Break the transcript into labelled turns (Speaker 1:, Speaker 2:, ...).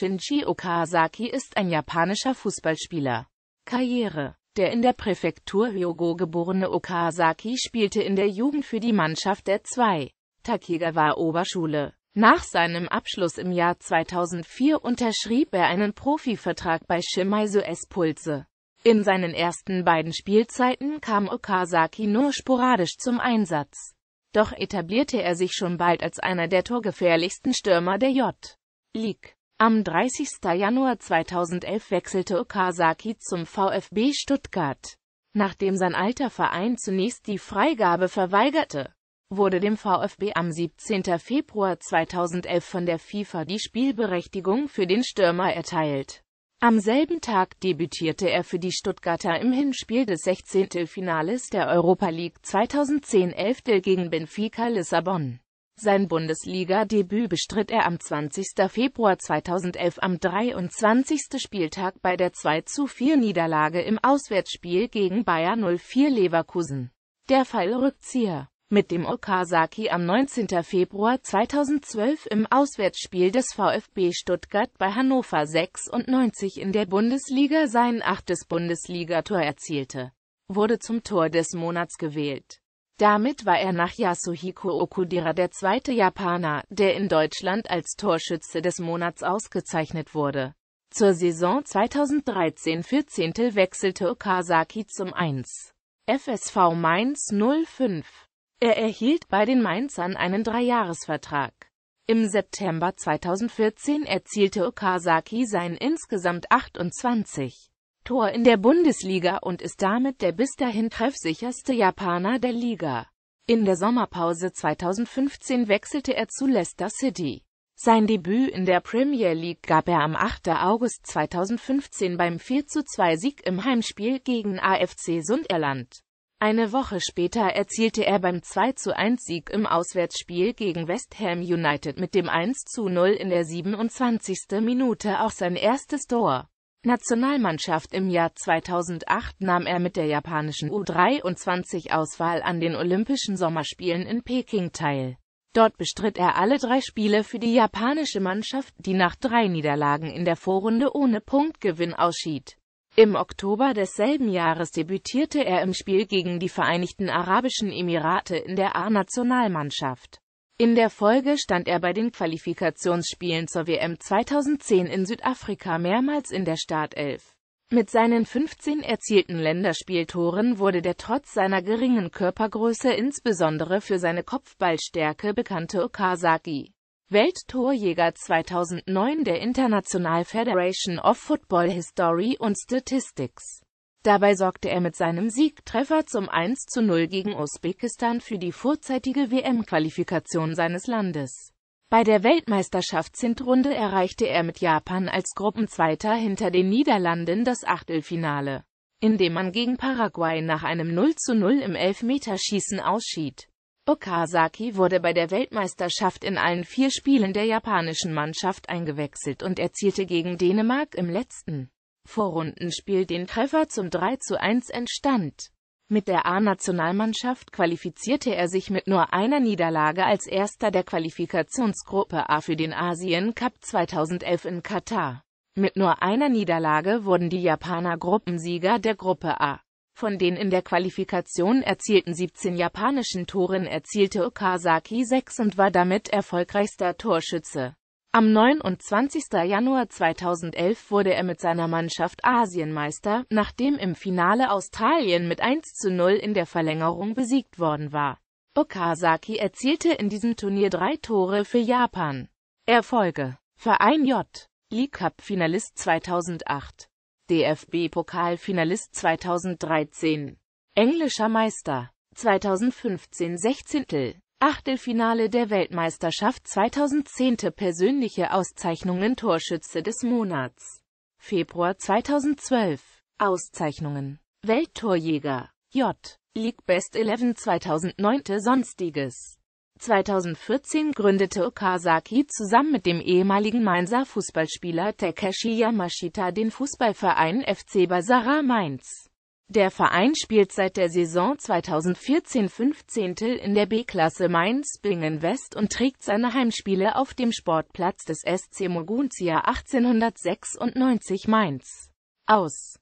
Speaker 1: Shinji Okazaki ist ein japanischer Fußballspieler. Karriere Der in der Präfektur Hyogo geborene Okazaki spielte in der Jugend für die Mannschaft der 2. Takigawa Oberschule. Nach seinem Abschluss im Jahr 2004 unterschrieb er einen Profivertrag bei Shimaisu S. Pulse. In seinen ersten beiden Spielzeiten kam Okazaki nur sporadisch zum Einsatz. Doch etablierte er sich schon bald als einer der torgefährlichsten Stürmer der J. League. Am 30. Januar 2011 wechselte Okazaki zum VfB Stuttgart. Nachdem sein alter Verein zunächst die Freigabe verweigerte, wurde dem VfB am 17. Februar 2011 von der FIFA die Spielberechtigung für den Stürmer erteilt. Am selben Tag debütierte er für die Stuttgarter im Hinspiel des 16. Finales der Europa League 2010-11 gegen Benfica Lissabon. Sein Bundesliga-Debüt bestritt er am 20. Februar 2011 am 23. Spieltag bei der 2-4-Niederlage im Auswärtsspiel gegen Bayer 04 Leverkusen. Der Fallrückzieher mit dem Okazaki am 19. Februar 2012 im Auswärtsspiel des VfB Stuttgart bei Hannover 96 in der Bundesliga sein achtes Bundesligator erzielte, wurde zum Tor des Monats gewählt. Damit war er nach Yasuhiko Okudira der zweite Japaner, der in Deutschland als Torschütze des Monats ausgezeichnet wurde. Zur Saison 2013-14 wechselte Okazaki zum 1. FSV Mainz 05. Er erhielt bei den Mainzern einen Dreijahresvertrag. Im September 2014 erzielte Okazaki sein insgesamt 28. Tor in der Bundesliga und ist damit der bis dahin treffsicherste Japaner der Liga. In der Sommerpause 2015 wechselte er zu Leicester City. Sein Debüt in der Premier League gab er am 8. August 2015 beim 4-2-Sieg im Heimspiel gegen AFC Sunderland. Eine Woche später erzielte er beim 2-1-Sieg im Auswärtsspiel gegen West Ham United mit dem 1-0 in der 27. Minute auch sein erstes Tor. Nationalmannschaft im Jahr 2008 nahm er mit der japanischen U23-Auswahl an den Olympischen Sommerspielen in Peking teil. Dort bestritt er alle drei Spiele für die japanische Mannschaft, die nach drei Niederlagen in der Vorrunde ohne Punktgewinn ausschied. Im Oktober desselben Jahres debütierte er im Spiel gegen die Vereinigten Arabischen Emirate in der A-Nationalmannschaft. In der Folge stand er bei den Qualifikationsspielen zur WM 2010 in Südafrika mehrmals in der Startelf. Mit seinen 15 erzielten Länderspieltoren wurde der trotz seiner geringen Körpergröße insbesondere für seine Kopfballstärke bekannte Okazaki Welttorjäger 2009 der International Federation of Football History und Statistics. Dabei sorgte er mit seinem Siegtreffer zum 1 zu 0 gegen Usbekistan für die vorzeitige WM-Qualifikation seines Landes. Bei der Weltmeisterschaftsrunde erreichte er mit Japan als Gruppenzweiter hinter den Niederlanden das Achtelfinale, indem man gegen Paraguay nach einem 0 zu 0 im Elfmeterschießen ausschied. Okazaki wurde bei der Weltmeisterschaft in allen vier Spielen der japanischen Mannschaft eingewechselt und erzielte gegen Dänemark im letzten Vorrundenspiel den Treffer zum 3 zu 1 entstand. Mit der A-Nationalmannschaft qualifizierte er sich mit nur einer Niederlage als erster der Qualifikationsgruppe A für den Asien Cup 2011 in Katar. Mit nur einer Niederlage wurden die Japaner Gruppensieger der Gruppe A. Von den in der Qualifikation erzielten 17 japanischen Toren erzielte Okazaki 6 und war damit erfolgreichster Torschütze. Am 29. Januar 2011 wurde er mit seiner Mannschaft Asienmeister, nachdem im Finale Australien mit 1 zu 0 in der Verlängerung besiegt worden war. Okazaki erzielte in diesem Turnier drei Tore für Japan. Erfolge Verein J. League Cup-Finalist 2008 DFB-Pokal-Finalist 2013 Englischer Meister 2015 16. Achtelfinale der Weltmeisterschaft 2010. Persönliche Auszeichnungen Torschütze des Monats. Februar 2012. Auszeichnungen. Welttorjäger. J. League Best 11 2009. Sonstiges. 2014 gründete Okazaki zusammen mit dem ehemaligen Mainzer Fußballspieler Takeshi Yamashita den Fußballverein FC Basara Mainz. Der Verein spielt seit der Saison 2014-15 in der B-Klasse Mainz-Bingen West und trägt seine Heimspiele auf dem Sportplatz des SC Moguntia 1896 Mainz aus.